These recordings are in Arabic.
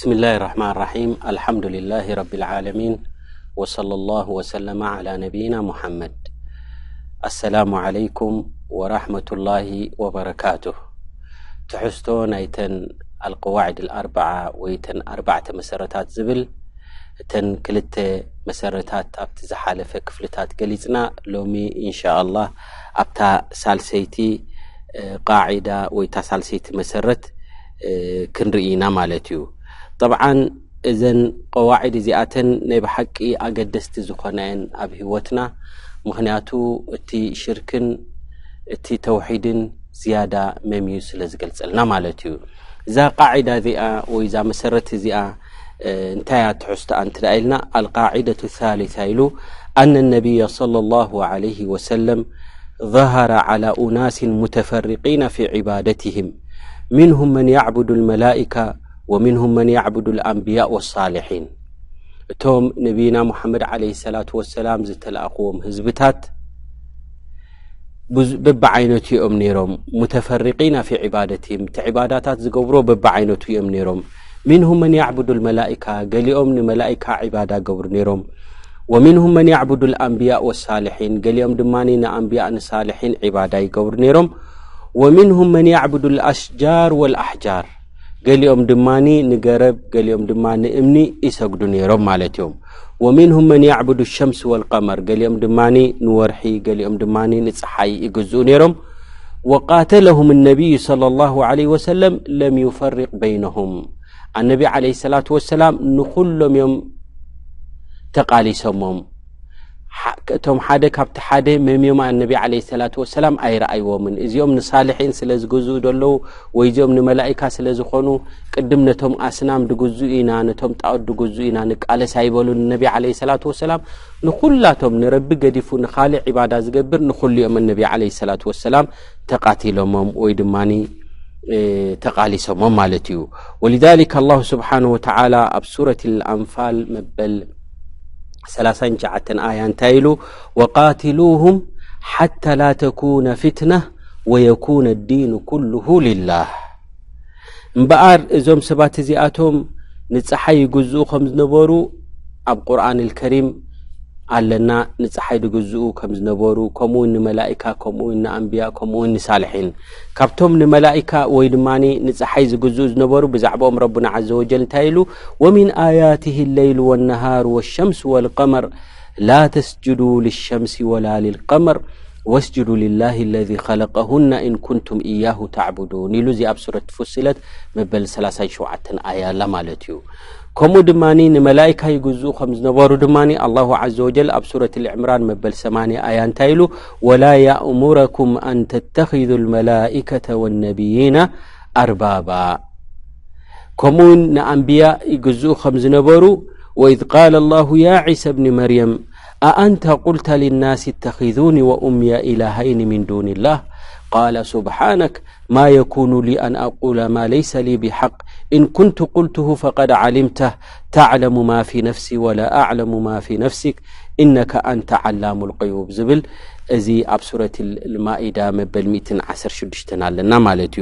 بسم الله الرحمن الرحيم الحمد لله رب العالمين وصلى الله وسلم على نبينا محمد السلام عليكم ورحمة الله وبركاته تحستو ايتن القواعد الأربعة ويتن أربعة مسرتات زبل تن كلت مسرتات أبتزحالة زحالف كفلتات قليتنا لومي إن شاء الله أبتا سالسيتي قاعدة ويتا سالسيتي مسرت كنرئينا ማለት ጠብዓን እዘን ቀዋዒድ እዚኣተን ናይ ብሓቂ ኣገደስቲ ዝኾናየን ኣብ ህይወትና ምክንያቱ እቲ ሽርክን እቲ ተውሒድን ዝያዳ መምዩ ስለ ዝገልፀልና ማለት እዩ እዛ ቃዒዳ እዚኣ ወይ እዛ መሰረት እዚኣ እንታይያ ትሕዝቶኣ እንትዳ ኢልና አልቃዒደة ثሊث ኢሉ ኣነ ነቢይ صለى الላه عለه ወሰለም ظهر على أناስ متፈርقين في عبادትهም ምንهም መን يعبد المላئካ ومنهم من يعبد الأنبياء والصالحين توم نبينا محمد عليه الصلاة والسلام زت الأقوم هزبتات ببعينتي أم نيروم متفرقين في عبادتهم تعباداتات زقبرو ببعينتي أم نيروم منهم من يعبد الملائكة قال يوم الملائكة عبادة قبر نيروم ومنهم من يعبد الأنبياء والصالحين قال يوم دماني أنبياء صالحين عبادة قبر نيروم ومنهم من يعبد الأشجار والأحجار ገሊኦም ድማኒ ንገረብ ገሊኦም ድማ ንእምኒ ይሰግዱ ነይሮም ማለት እዮም ወሚንሁም መን ያዕቡዱ ሸምስ ወልቀመር ገሊኦም ድማኒ ንወርሒ ገሊኦም ድማኒ ንፀሓይ ይግዝኡ ነይሮም ወቃተለሁም እነቢዩ صለ ላሁ ለ ወሰለም ለም ዩፈርቅ በይነሁም ኣነቢ ዓለ ሰላት ወሰላም ንኩሎም እዮም ተቃሊሶሞም እቶም ሓደ ካብቲ ሓደ መምዮማ ነቢ ለ ሰላት ወሰላም ኣይረኣይዎምን እዚኦም ንሳልሒን ስለ ዝግዝኡ ደለዉ ወይ እዚኦም ንመላእካ ስለ ዝኾኑ ቅድም ነቶም ኣስናም ድግዝኡ ኢና ነቶም ጣዖት ድግዝኡ ኢና ንቃለስ ኣይበሉ ነቢ ለ ሰላት ወሰላም ንኩላቶም ንረቢ ገዲፉ ንካልእ ዒባዳ ዝገብር ንኩሉኦም ነቢ ለ ሰላት ወሰላም ተቃቲሎሞም ወይ ድማ ተቃሊሶሞም ማለት እዩ ወልذሊከ ኣላሁ ስብሓን ወተላ ኣብ ሱረት ኣንፋል መበል ثلاثين جعتن آية تايلو وقاتلوهم حتى لا تكون فتنة ويكون الدين كله لله مبار زوم سبات زياتهم نتصحي جزء خمس نبرو القرآن الكريم ኣለና ንፀሓይ ድግዝኡ ከም ዝነበሩ ከምኡውን ንመላእካ ከምኡውን ንኣንብያ ከምኡውን ንሳልሒን ካብቶም ንመላእካ ወይ ድማ ንፀሓይ ዝግዝኡ ዝነበሩ ብዛዕባኦም ረብና ዘ ወጀል እንታይ ኢሉ ወሚን ኣያትህ ለይል ወነሃር ወሸምስ ወልቀመር ላ ተስጅዱ ልሸምሲ ወላ ልልቀመር ወስጅዱ ልላህ ለذ ኸለቀሁና ኢን ኩንቱም እያሁ ተዕቡዱን ኢሉ እዚ ኣብ ሱረት ፍስለት መበል 37 ኣያላ ማለት እዩ كم دماني نملايك هاي جزء خمس نوار دماني الله عز وجل أبصرة العمران مبل سماني آيان تايلو ولا يأمركم أن تتخذوا الملائكة والنبيين أربابا كم نأنبياء جزء خمس نوار وإذ قال الله يا عيسى بن مريم أأنت قلت للناس اتخذوني وأمي إلهين من دون الله قال سبحانك ما يكون لي أن أقول ما ليس لي بحق إن كنت قلته فقد علمته تعلم ما في نفسي ولا أعلم ما في نفسك إنك أنت علام القيوب زبل እዚ ኣብ ሱረት ማኢዳ መበል 116 لنا ማለት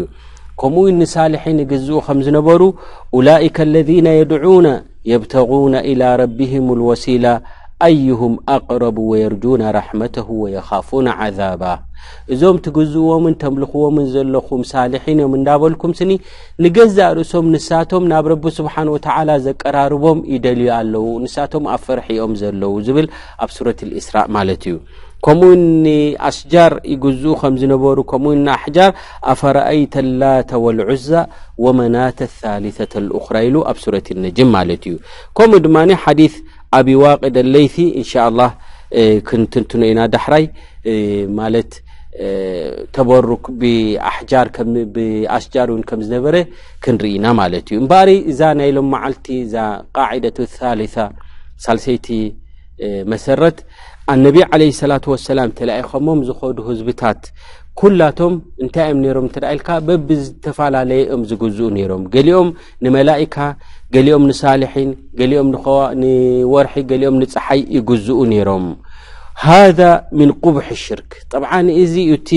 كمو إن سالحين قزو خمز نبرو أولئك الذين يدعون يبتغون إلى ربهم الوسيلة أيهم أقرب ويرجون رحمته ويخافون عذابه እዞም ትግዝዎምን ተምልኽዎምን ዘለኹም ሳልሒን እዮም እንዳበልኩም ስኒ ንገዛእ ርእሶም ንሳቶም ናብ ረቢ ስብሓን ወተዓላ ዘቀራርቦም ይደልዩ ኣለዉ ንሳቶም ኣብ ፈርሒ ኦም ዘለዉ ዝብል ኣብ ሱረት ልእስራእ ማለት እዩ ከምኡ ንኣስጃር ይግዝኡ ከም ዝነበሩ ከምኡ ንኣሕጃር ኣፈረአይተ ላተ ወልዑዛ ወመናተ ثሊተة ልኡኽራ ኢሉ ኣብ ሱረት ነጅም ማለት እዩ ከምኡ ድማ ሓዲث ኣብ ዋቅ ደለይቲ እንሻ ላ ክንትንትኖ ኢና ዳሕራይ ማለት ተበሩክ ብኣስጃር እውን ከም ዝነበረ ክንርኢና ማለት እዩ እምበሪ እዛ ናይ ሎም መዓልቲ እዛ ቃዒደቱ ታሊታ ሳልሰይቲ መሰረት ኣነቢ ዓለ ሰላት ወሰላም ተለኣይኸሞም ዝኸዱ ህዝብታት ኩላቶም እንታይ እዮም ነይሮም እንተዳ ኢልካ በቢ ዝተፈላለየ እዮም ዝግዝኡ ነይሮም ገሊኦም ንመላኢካ ገሊኦም ንሳልሒን ገሊኦም ንወርሒ ገሊኦም ንፀሓይ ይግዝኡ ነይሮም ሃذ ምን ቁቡሕ ሽርክ ጠብዓ እዚ እቲ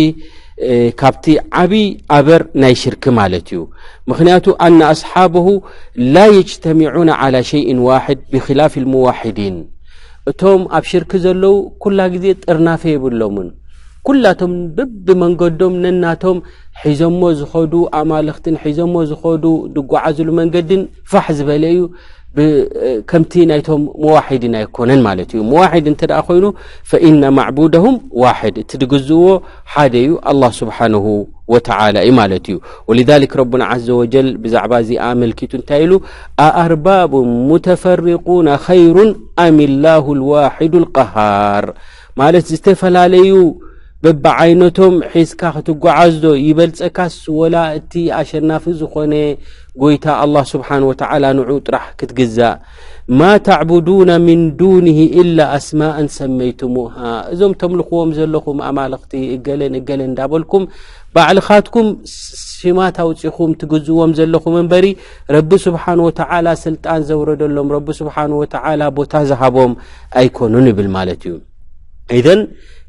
ካብቲ ዓብይ ኣበር ናይ ሽርክ ማለት እዩ ምክንያቱ ኣና ኣስሓብሁ ላ የጅተሚዑና على ሸይء ዋሕድ ብክላፍ ልሙዋሕዲን እቶም ኣብ ሽርክ ዘለው ኩላ ግዜ ጥርናፈ የብሎምን ኩላቶም በብመንገዶም ነናቶም ሒዞሞ ዝኸዱ ኣማልኽትን ሒዞሞ ዝኸዱ ድጓዓዝሉ መንገድን ፋሕ ዝበለ እዩ ከምቲ ናይቶም መዋሒድን ኣይኮነን ማለት እዩ መዋሒድ እንተ ደኣ ኮይኑ ፈኢነ ማዕቡደሁም ዋሕድ እቲ ድግዝእዎ ሓደ እዩ ኣላه ስብሓንሁ ወተዓላ እዩ ማለት እዩ ወሊذሊክ ረቡና ዘ ወጀል ብዛዕባ እዚኣ መልኪቱ እንታይ ኢሉ ኣኣርባቡ ሙተፈሪቁና ኸይሩን ኣም ላሁ ልዋሒዱ ልቀሃር ማለት ዝተፈላለዩ በብዓይነቶም ሒዝካ ክትጓዓዝ ዶ ይበልፀካስ ወላ እቲ ኣሸናፊ ዝኾነ ጎይታ ኣላه ስብሓን ወተላ ንዑ ጥራሕ ክትግዛእ ማ ተዕቡዱና ምን ዱንህ ኢላ ኣስማእን ሰመይትሙሃ እዞም ተምልኽዎም ዘለኹም ኣማልኽቲ እገለን እገለን እንዳበልኩም ባዕልኻትኩም ሽማት ኣውፂኹም ትግዝዎም ዘለኹም እንበሪ ረቢ ስብሓን ወተላ ስልጣን ዘውረደሎም ረቢ ስብሓን ወተላ ቦታ ዝሃቦም ኣይኮኑን ይብል ማለት እዩ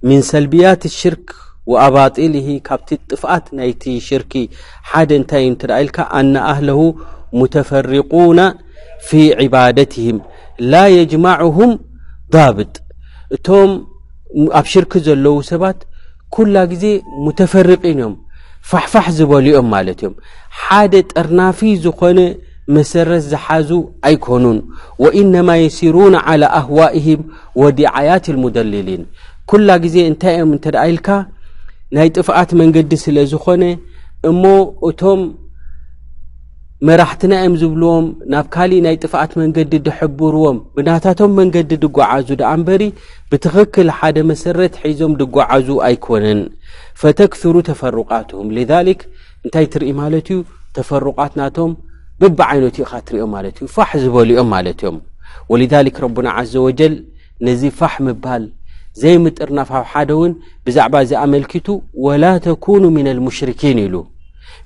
من ሰልብያት ሽርክ وኣባጢል ካብቲ ጥፍኣት ናይቲ ሽርኪ ሓደ እንታይ እንት ኢልካ ኣና ኣህለሁ ሙተፈሪቁና ፊ ዕባደትهም ላ የጅማዕሁም ዳብጥ እቶም ኣብ ሽርክ ዘለዉ ሰባት ኩላ ግዜ ሙተፈርቂን እዮም ፋሕፋሕ ዝበልኦም ማለት እዮም ሓደ ጠርናፊ ዝኾነ መሰረት ዝሓዙ ኣይኮኑን ወኢነማ የሲሩና على ኣህዋእهም ወዲዓያት الሙደልሊን ኩላ ግዜ እንታይ እዮም እንተ ደኣ ኢልካ ናይ ጥፍኣት መንገዲ ስለ ዝኾነ እሞ እቶም መራሕትና እዮም ዝብልዎም ናብ ካሊእ ናይ ጥፍኣት መንገዲ ድሕብርዎም ብናታቶም መንገዲ ድጓዓዙ ደኣ እምበሪ ብትኽክል ሓደ መሰረት ሒዞም ድጓዓዙ ኣይኮነን ፈተክፍሩ ተፈሩቃትሁም ሊዛሊክ እንታይ ትርኢ ማለት እዩ ተፈሩቃት ናቶም በቢ ዓይነቱ ኢኻ ትሪኦም ማለት እዩ ፋሕ ዝበሉ እዮም ማለት እዮም ወሊዛሊክ ረቡና ዓዘ ወጀል ነዚ ፋሕ ምባል ዘይምጥርናፍ ኣብ ሓደ እውን ብዛዕባ እዚ ኣመልኪቱ ወላ ተኩኑ ምና ልሙሽርኪን ኢሉ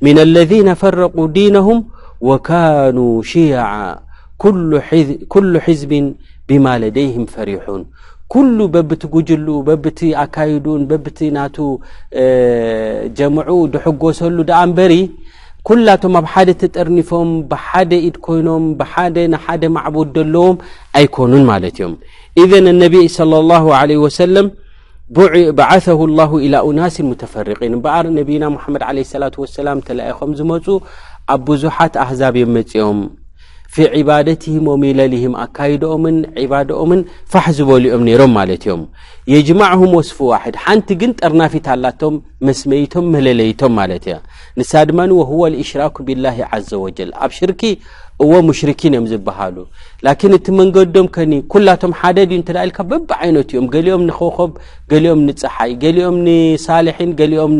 ምና ለذነ ፈረቁ ዲነሁም ወካኑ ሽያዓ ኩሉ ሕዝብን ብማ ለደይህም ፈሪሑን ኩሉ በብቲ ጉጅልኡ በብቲ ኣካይዱን በብቲ ናቱ ጀምዑ ድሕጎሰሉ ደኣ እምበሪ ኩላቶም ኣብ ሓደ ተጠርኒፎም ብሓደ ኢድ ኮይኖም ብሓደ ንሓደ ማዕቡድ ዘለዎም ኣይኮኑን ማለት እዮም ኢዘን እነቢይ صለ ላሁ ለ ወሰለም بعثه الله إلى أناس متفرقين بر نبينا محمد عليه الصلاة والسلام تلئخم زمፁ ኣብ ብዙሓት ኣህዛብ እዮም መፅኦም في عبادتهم ومللهم أكايدهم عبادهم فحزبوا لهم نيرهم مالتهم يجمعهم وصف واحد حانت قنت أرنافي تالاتهم مسميتهم مللئتهم مالتيا نسادمان وهو الإشراك بالله عز وجل أبشركي هو مشركين يمزبهالو لكن تمن قدم كني كلاتهم حاددين تلالك ببعينوت يوم قال يوم نخوخب قال يوم نتصحي قال يوم نصالحين قال يوم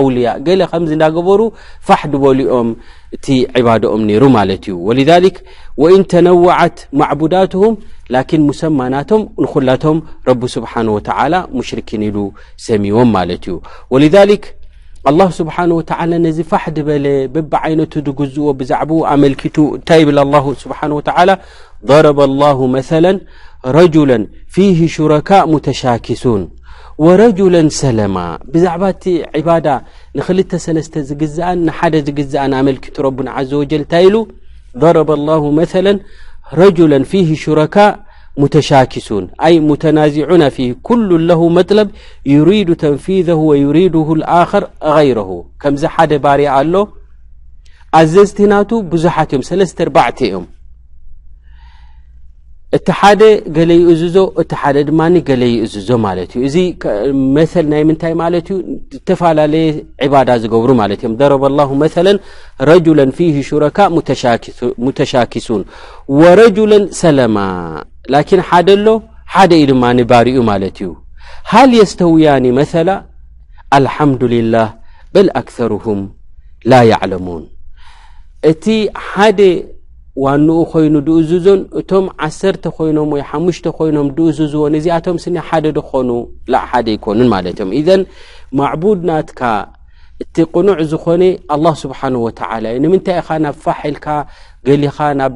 أولياء قال خمزين داقبورو فحدوا لهم እቲ ዕባደኦም ነይሩ ማለት እዩ ወልذሊክ ወኢን ተነወዓት ማዕቡዳትሁም ላኪን ሙሰማናቶም ንኩላቶም ረቢ ስብሓን ወተዓላ ሙሽርኪን ኢሉ ሰሚዎም ማለት እዩ ወልذሊክ ኣላሁ ስብሓን ወተዓላ ነዚ ፋሕ ድበለ በቢ ዓይነቱ ዝግዝኦ ብዛዕባኡ ኣመልኪቱ እንታይ ይብል ኣላሁ ስብሓን ወተዓላ ضረበ ላሁ መثላ ረጅላ ፊህ ሹረካء ሙተሻኪሱን ورجلا سلما بزعبات عبادة نخلت سلست زقزان نحد زقزان أملكت ربنا عز وجل تايلو ضرب الله مثلا رجلا فيه شركاء متشاكسون أي متنازعون فيه كل له مطلب يريد تنفيذه ويريده الآخر غيره كم زحد باري الله أززتناتو بزحاتهم سلست أربعتهم እቲ ሓደ ገለ ይእዝዞ እቲ ሓደ ድማ ገለ ይእዝዞ ማለት እዩ እዚ መል ናይ ምንታይ ማለት እዩ ዝተፈላለየ ዕባዳ ዝገብሩ ማለት እዮም ደረበ ላሁ መላ ረጅላ ፊህ ሹረካ ሙተሻኪሱን ወረጅላ ሰለማ ላኪን ሓደ ኣሎ ሓደ እዩ ድማ ባሪኡ ማለት እዩ ሃል የስተውያኒ መላ አልሓምዱልላህ በል ኣክተርሁም ላ ያዕለሙን እቲ ሓደ ዋንኡ ኮይኑ ድእዝዞን እቶም ዓሰርተ ኮይኖም ወይ ሓሙሽተ ኮይኖም ድእዝዝዎን እዚኣቶም ስኒ ሓደ ድኾኑ ላእ ሓደ ይኮኑን ማለት እዮም ኢዘን ማዕቡድ ናትካ እቲ ቁኑዕ ዝኾነ ኣላه ስብሓንه ወተላ እዩ ንምንታይ ኢኻ ናብ ፋሕ ኢልካ ገሊኻ ናብ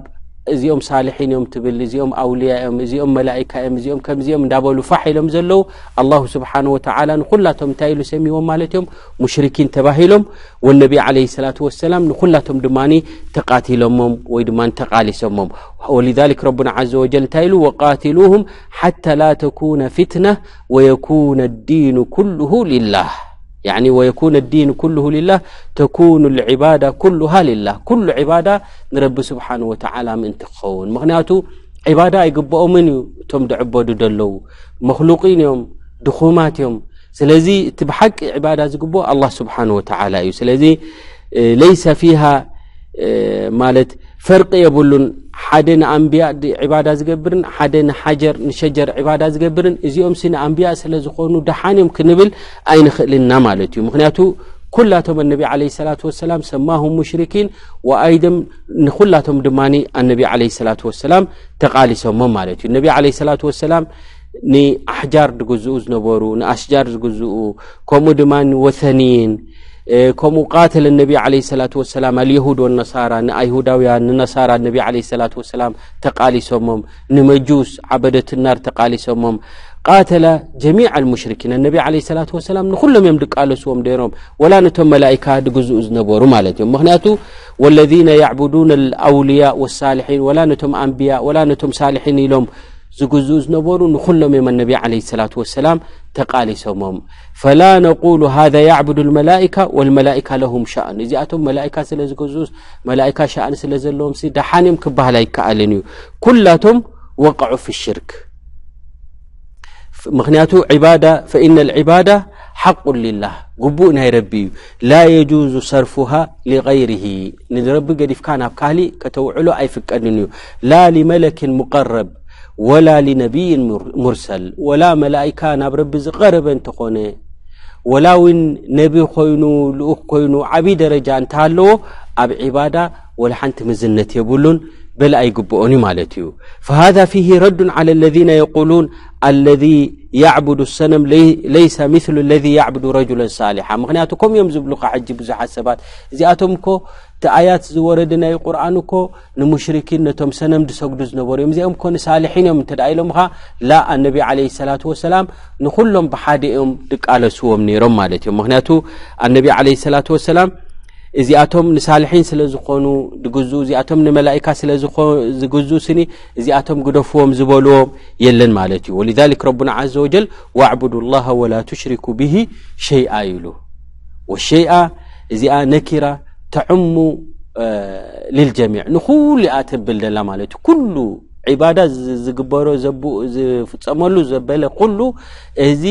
እዚኦም ሳልሒን እዮም ትብል እዚኦም ኣውልያ እዮም እዚኦም መላእካ እዮም እዚኦም ከምዚኦም እንዳበሉ ፋሕ ኢሎም ዘለዉ ኣላሁ ስብሓን ወተዓላ ንኩላቶም እንታይ ኢሉ ሰሚዎም ማለት እዮም ሙሽርኪን ተባሂሎም ወነቢ ዓለ ሰላት ወሰላም ንኩላቶም ድማ ተቃቲሎሞም ወይ ድማ ተቃሊሶሞም ወሊዛሊክ ረብና ዘ ወጀል እንታይ ኢሉ ወቃትሉሁም ሓታ ላ ተኩነ ፊትና ወየኩነ ዲኑ ኩልሁ ልላህ يعني ويكون الدين كله لله تكون العبادة كلها لله كل عبادة نرب سبحانه وتعالى من تخون مغنياتو عبادة من تم دعبود دلو مخلوقين يوم دخومات يوم سلزي تبحق عبادة يقبؤ الله سبحانه وتعالى سلزي آه، ليس فيها آه، مالت فرق يبلون ሓደ ንኣንብያ ዕባዳ ዝገብርን ሓደ ንሓጀር ንሸጀር ዕባዳ ዝገብርን እዚኦም ንኣንብያ ስለ ዝኾኑ ደሓን እዮም ክንብል ኣይንኽእልና ማለት እዩ ምክንያቱ ኩላቶም ኣነቢ ለ ሰላት ወሰላም ሰማሁም ሙሽርኪን ወኣይደም ንኩላቶም ድማ ኣነቢ ለ ሰላት ወሰላም ተቃሊሶሞም ማለት እዩ ነቢ ለ ሰላት ወሰላም ንኣሕጃር ዝግዝኡ ዝነበሩ ንኣሽጃር ዝግዝኡ ከምኡ ድማ ወተኒይን ከምኡ ቃትል ነቢ ለ ሰላት ወሰላም አልየሁድ ወነሳራ ንኣይሁዳውያን ንነሳራ ነቢ ለ ሰላት ወሰላም ተቃሊሶሞም ንመጁስ ዓበደት ናር ተቃሊሶሞም ቃተለ ጀሚዕ ልሙሽርኪን ነቢ ለ ሰላት ወሰላም ንኩሎም እዮም ድቃለስዎም ደይሮም ወላ ነቶም መላእካ ድግዝኡ ዝነበሩ ማለት እዮም ምክንያቱ ወለذነ ያዕቡዱን ልኣውልያ ወሳልሒን ወላ ነቶም ኣንብያ ወላ ነቶም ሳልሒን ኢሎም ዝግዝኡ ዝነበሩ ንኩሎም እዮም ኣነቢ ለ ሰላት ወሰላም ተቃሊሶሞም ፈላ ነቁሉ ሃذ ያዕብዱ ልመላኢካ ወልመላኢካ ለሁም ሻእን እዚኣቶም መላኢካ ስለ ዝገዝኡ መላኢካ ሻእን ስለ ዘለዎም ሲ ደሓን እዮም ክበሃል ኣይከኣልን እዩ ኩላቶም ወقዑ ፊ ሽርክ ምክንያቱ ዕባዳ ፈኢነ ልዕባዳ ሓቁ ልላህ ግቡእ ናይ ረቢ እዩ ላ የጁዙ ሰርፉሃ ሊغይርሂ ንረቢ ገዲፍካ ናብ ካህሊእ ከተውዕሎ ኣይፍቀድን እዩ ላ ሊመለክን ሙቀረብ ولا لنبي مرسل ولا ملائكة نبرب غرب انتقون ولا وين نبي خوينو لؤك خوينو عبيد درجة انتالو أب عبادة ولا حنت مزنة يبولون بل أي قبؤوني مالتيو فهذا فيه رد على الذين يقولون الذي يعبد السنم لي ليس مثل الذي يعبد رجلا صالحا مغنياتكم يوم حجي بزحة زحسبات زياتهم كو ቲኣያት ዝወረዲ ናይ ቁርኣን እኮ ንሙሽርኪን ነቶም ሰነም ድሰግዱ ዝነበሩ እዮም እዚኦም ኮ ንሳልሒን እዮም እንተ ኢሎምኻ ላ ኣነቢ ዓለ ሰላት ወሰላም ንኩሎም ብሓደ እዮም ድቃለስዎም ነይሮም ማለት እዮም ምክንያቱ ኣነቢ ዓለ ሰላት ወሰላም እዚኣቶም ንሳልሒን ስለ ዝኾኑ ድግዙ እዚኣቶም ንመላእካ ስለ ዝግዙ ስኒ እዚኣቶም ግደፍዎም ዝበልዎም የለን ማለት እዩ ወሊዛሊክ ረቡና ዘ ወጀል ዋዕቡዱ ላሃ ወላ ትሽሪኩ ብሂ ሸይኣ ኢሉ ወሸይኣ እዚኣ ነኪራ ተዕሙ ልልጀሚዕ ንኩሉኣት እብል ደላ ማለት እዩ ኩሉ ዒባዳ ዝግበሮ ዝፍፀመሉ ዘበለ ኩሉ እዚ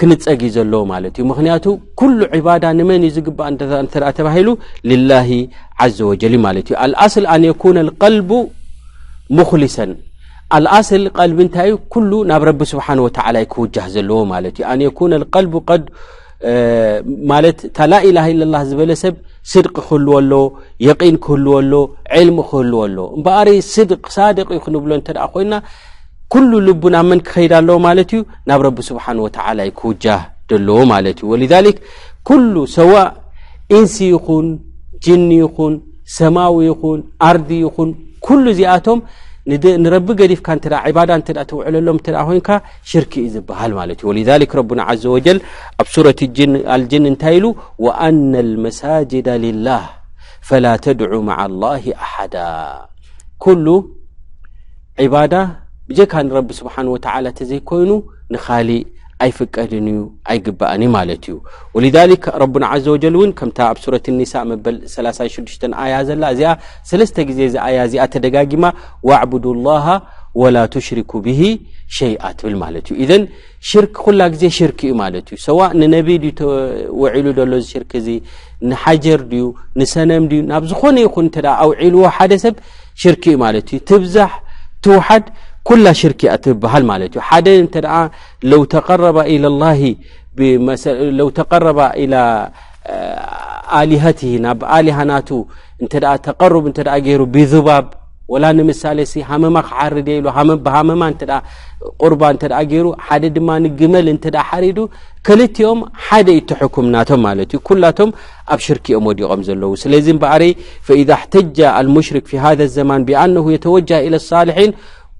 ክንፀግ እዩ ዘለዎ ማለት እዩ ምክንያቱ ኩሉ ዒባዳ ንመን እዩ ዝግባእ እንተኣ ተባሂሉ ልላሂ ዘ ወጀል ማለት እዩ አልኣስል ኣን የኩነ ልቀልቡ ሙክሊሰን አልኣስል ቀልቢ እንታይ እዩ ኩሉ ናብ ረቢ ስብሓን ወተዓላ ይክውጃህ ዘለዎ ማለት እዩ ኣን የኩነ ልቀልቡ ቀድ ማለት እታ ላኢላ ኢለላ ዝበለ ሰብ ስድቂ ክህልዎ ኣሎ የቒን ክህልዎ ኣሎ ዕልሚ ክህልዎ ኣሎ እምበኣሪ ስድቅ ሳድቅ እዩ ክንብሎ እንተ ደኣ ኮይንና ኩሉ ልቡ ናብ መን ክኸይድ ኣለዎ ማለት እዩ ናብ ረቢ ስብሓን ወተዓላ ዩ ክውጃህ ደለዎ ማለት እዩ ወልዛሊክ ኩሉ ሰዋእ ኢንሲ ይኹን ጅኒ ይኹን ሰማዊ ይኹን ኣርዲ ይኹን ኩሉ እዚኣቶም نربي قريف كان ترى عبادة ترى توعل لهم ترى هون كا شرك إذا بهال مالتي ولذلك ربنا عز وجل أبصرة الجن الجن انتايلو وأن المساجد لله فلا تدع مع الله أحدا كل عبادة بجا كان رب سبحانه وتعالى تزيكونو نخالي ኣይፍቀድን እዩ ኣይግባእን እዩ ማለት እዩ ወሊذሊክ ረብና ዘ ወጀል እውን ከምታ ኣብ ሱረት ኒሳ መበል 36 ኣያ ዘላ እዚኣ ሰለስተ ግዜ ዚ ኣያ እዚኣ ተደጋጊማ ዋዕቡዱ ላሃ ወላ ትሽሪኩ ብሂ ሸይኣ ትብል ማለት እዩ እዘን ሽርክ ኩላ ግዜ ሽርክ እዩ ማለት እዩ ሰዋእ ንነቢ ድዩ ተውዒሉ ዘሎ ዚ ሽርክ እዚ ንሓጀር ድዩ ንሰነም ድዩ ናብ ዝኾነ ይኹን እንተ ኣውዒልዎ ሓደ ሰብ ሽርክ እዩ ማለት እዩ ትብዛሕ ትውሓድ كل شرك بهال مالتي حدين ترى لو تقرب إلى الله لو تقرب إلى آه، آلهته ناب آلهة ناتو انت دعا تقرب انت دعا غيرو بذباب ولا نمثال سي هم ما خارد يلو هم بهم ما انت دعا قربا انت دعا غيرو حدد ما نجمل انت دعا حريدو كلت يوم حد يتحكم ناتو مالتي كلاتهم اب شركي امودي قمزلو سلازم بعري فإذا احتج المشرك في هذا الزمان بأنه يتوجه إلى الصالحين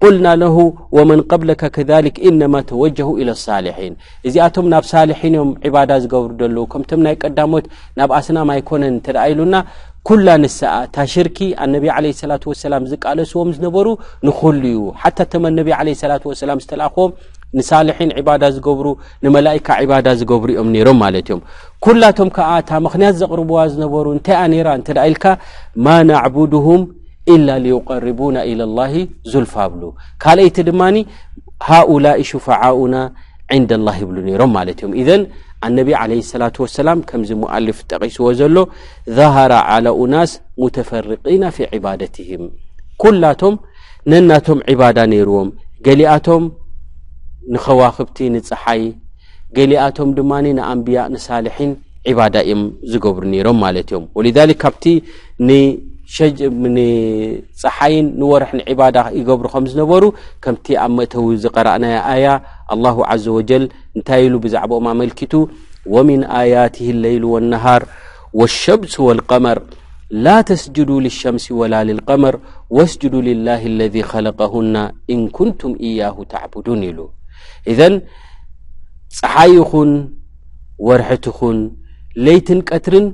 قلنا له ومن قبلك كذلك إنما توجهوا إلى الصالحين إذا أتم ناب صالحين يوم عبادة زغور دلو كم تم نايك قداموت ناب أسنا ما يكون ترأيلونا كل نساء تشركي النبي عليه الصلاة والسلام زك على سوام زنبرو نخليو حتى تم النبي عليه الصلاة والسلام استلاخوهم نصالحين عبادة زغورو نملائكة عبادة زغورو يوم نيرو مالتهم كل توم كآتا مخنيات زغربوا زنبرو انتا نيران ترأيلك ما نعبدهم إلا ሊዩቀርቡና إلى الله ዙልፋ قال أي تدماني هؤلاء شفعاؤنا عند الله يبلو نيرم مالتهم إذن النبي عليه الصلاة والسلام كم زي مؤلف تقيس وزلو ظهر على أناس متفرقين في عبادتهم كلاتهم نناتهم عبادة نيروم قلياتهم نخواخبتي نتسحي قلياتهم دماني نأنبياء نصالحين عبادة إم زقبر نيرم مالتهم ولذلك كبتي ني ንፀሓይን ንወርሒ ንዕባዳ ይገብሩ ከም ዝነበሩ ከምቲ ኣብ መእተዊ ዝቀረእናይ ኣያ ኣላሁ ዘ ወጀል እንታይ ኢሉ ብዛዕባኦም ኣመልኪቱ ወምን ኣያትህ ለይሉ ወነሃር ወሸምስ ወልቀመር ላ ተስጅዱ ልሸምሲ ወላ ልልቀመር ወስጅዱ ልላህ ለذ ከለቀሁና ኢንኩንቱም እያሁ ተዕቡዱን ኢሉ እዘን ፀሓይ ይኹን ወርሕት ኹን ለይትን ቀትርን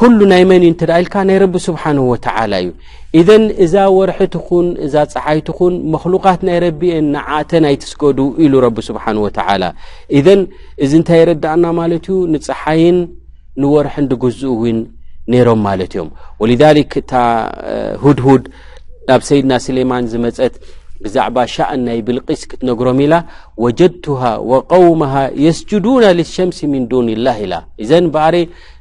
ኩሉ ናይ መን እዩ እንተደእ ኢልካ ናይ ረቢ ስብሓንሁ ወተዓላ እዩ እዘን እዛ ወርሒትኹን እዛ ፀሓይትኹን መኽሉቃት ናይ ረቢአን ንዓእተ ናይትስገዱ ኢሉ ረቢ ስብሓን ወተዓላ እዘን እዚ እንታይ ይርዳእና ማለት እዩ ንፀሓይን ንወርሒ እንዲግዝኡ እውን ነይሮም ማለት እዮም ወልዛሊክ እታ ሁድሁድ ናብ ሰይድና ስሌማን ዝመፀት ብዛዕባ ሻእን ናይ ብልቂስ ክትነግሮም ኢላ ወጀድትሃ ወቆውምሃ የስጅዱና ልሸምስ ምን ዱን ላህ ኢላ እዘን በእሪ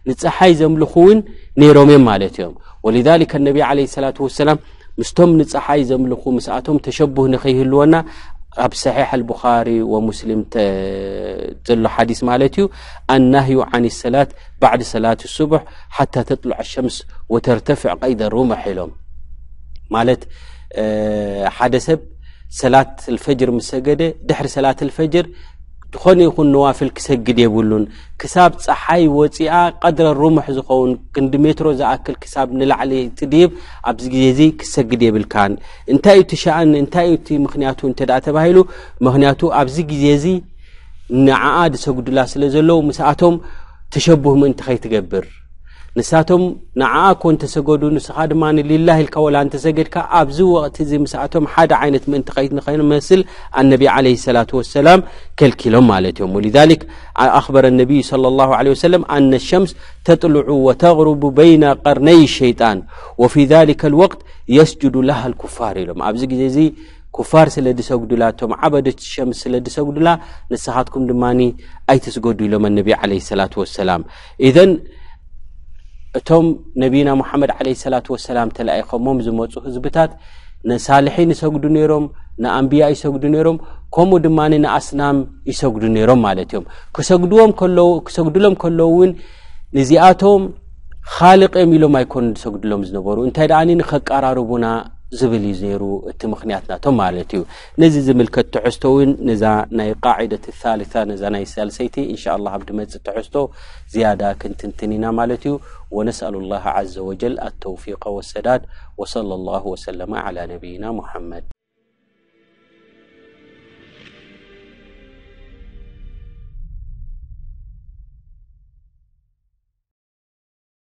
ንፀሓይ ዘምልኹ እውን ነይሮም እዮም ማለት እዮም ወሊذሊከ እነቢ ለ ሰላት ወሰላም ምስቶም ንፀሓይ ዘምልኹ ምስኣቶም ተሸቡህ ንኸይህልወና ኣብ ሰሒሕ البኻሪ وሙስሊም ዘሎ ሓዲስ ማለት እዩ ኣናህዩ عን ሰላት ባዕድ ሰላት الስቡሕ ሓታ ተጥሉع ሸምስ ወተርተፍዕ ቀይደ ሩመሕ ኢሎም ማለት ሓደ ሰብ ሰላት الፈጅር ምስ ሰገደ ድሕሪ ሰላት الፈጅር ዝኾነ ይኹን ነዋፍል ክሰግድ የብሉን ክሳብ ፀሓይ ወፂኣ ቀድረ ርሙሕ ዝኸውን ክንዲ ሜትሮ ዝኣክል ክሳብ ንላዕሊ ትድብ ኣብዚ ግዜ እዚ ክሰግድ የብልካን እንታይ እዩ ትሻኣን እንታይ እዩ እቲ ምክንያቱ እንተ ደኣ ተባሂሉ ምክንያቱ ኣብዚ ግዜ እዚ ንዓኣ ዝሰግዱላ ስለ ዘለዉ ምስኣቶም ተሸብህ ምእንቲ ከይትገብር ንሳቶም ንዓኣኮ እንተሰገዱ ንስኻ ድማ ሊላህ ኢልካ ወላ እንተሰገድካ ኣብዚ ወቕቲ እዚ ምስኣቶም ሓደ ዓይነት ምእንቲ ከይንመስል ኣነቢ ዓለ ሰላት ወሰላም ከልኪሎም ማለት እዮም ወሊዛሊክ ኣኽበረ ነቢይ صለ ላሁ ለ ወሰለም ኣነ ሸምስ ተጥልዑ ወተغርቡ በይነ ቀርነይ ሸይጣን ወፊ ذሊከ ልወቅት የስጅዱ ላሃ ልኩፋር ኢሎም ኣብዚ ግዜ እዚ ኩፋር ስለ ድሰጉዱላቶም ዓበዶት ሸምስ ስለ ድሰጉዱላ ንስኻትኩም ድማኒ ኣይተስገዱ ኢሎም ኣነቢ ዓለ ሰላት ወሰላም እዘን እቶም ነቢና ሙሓመድ ለ ሰላት ወሰላም ተለኢኸሞም ዝመፁ ህዝብታት ንሳልሒ ይሰግዱ ነይሮም ንኣንብያ ይሰግዱ ነይሮም ከምኡ ድማ ንኣስናም ይሰግዱ ነይሮም ማለት እዮም ክሰግድሎም ከለዉ እውን ንዚኣቶም ካልቀም ኢሎም ኣይኮኑ ዝሰግድሎም ዝነበሩ እንታይ ደኣኒ ንኸቀራርቡና ዝብል እዩ ነይሩ እቲ ምክንያትናቶም ማለት እዩ ነዚ ዝምልከት ትሕዝቶ እውን ነዛ ናይ ቃዒደት ታሊታ ነዛ ናይ ሳልሰይቲ እንሻ ላ ኣብ ድመፅእ ትሕዝቶ ዝያዳ ክንትንትን ኢና ማለት እዩ ونسأل الله عز وجل التوفيق والسداد وصلى الله وسلم على نبينا محمد